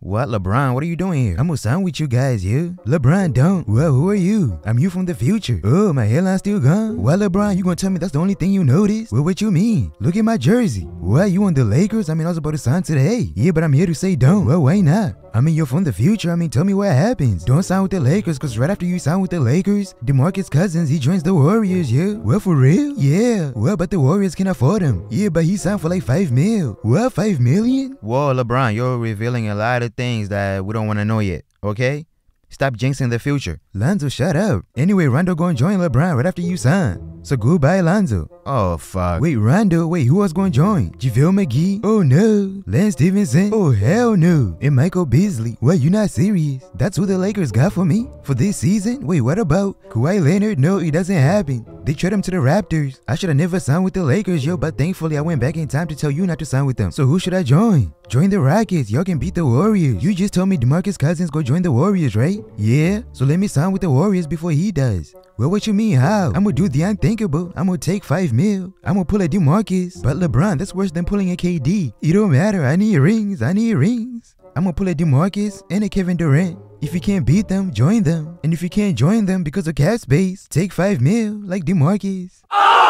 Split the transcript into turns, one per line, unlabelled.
What, LeBron? What are you doing here? I'm gonna sign with you guys, you. LeBron, don't. Well, who are you? I'm you from the future. Oh, my hairline's still gone? Well, LeBron? You gonna tell me that's the only thing you noticed? Well, what you mean? Look at my jersey. What, you on the Lakers? I mean, I was about to sign today. Yeah, but I'm here to say don't. Well, why not? I mean, you're from the future. I mean, tell me what happens. Don't sign with the Lakers, because right after you sign with the Lakers, DeMarcus Cousins, he joins the Warriors, yeah? Well, for real? Yeah. Well, but the Warriors can afford him. Yeah, but he signed for like 5 mil. What, 5 million? Whoa, LeBron, you're revealing a lot things that we don't want to know yet, okay? Stop jinxing the future. Lonzo, shut up. Anyway, Rondo going to join LeBron right after you sign. So goodbye, Lonzo. Oh, fuck. Wait, Rondo, wait, who else going to join? JaVale McGee? Oh, no. Lance Stevenson? Oh, hell no. And Michael Beasley? What? you not serious. That's who the Lakers got for me? For this season? Wait, what about? Kawhi Leonard? No, it doesn't happen. They traded him to the Raptors. I should have never signed with the Lakers, yo, but thankfully I went back in time to tell you not to sign with them. So who should I join? Join the Rockets. Y'all can beat the Warriors. You just told me DeMarcus Cousins go join the Warriors, right? Yeah. So let me sign with the Warriors before he does. Well, what you mean how? I'm gonna do the unthinkable. I'm gonna take 5 mil. I'm gonna pull a DeMarcus. But LeBron, that's worse than pulling a KD. It don't matter. I need rings. I need rings. I'm gonna pull a DeMarcus and a Kevin Durant. If you can't beat them, join them. And if you can't join them because of cap space, take 5 mil like DeMarcus. Oh!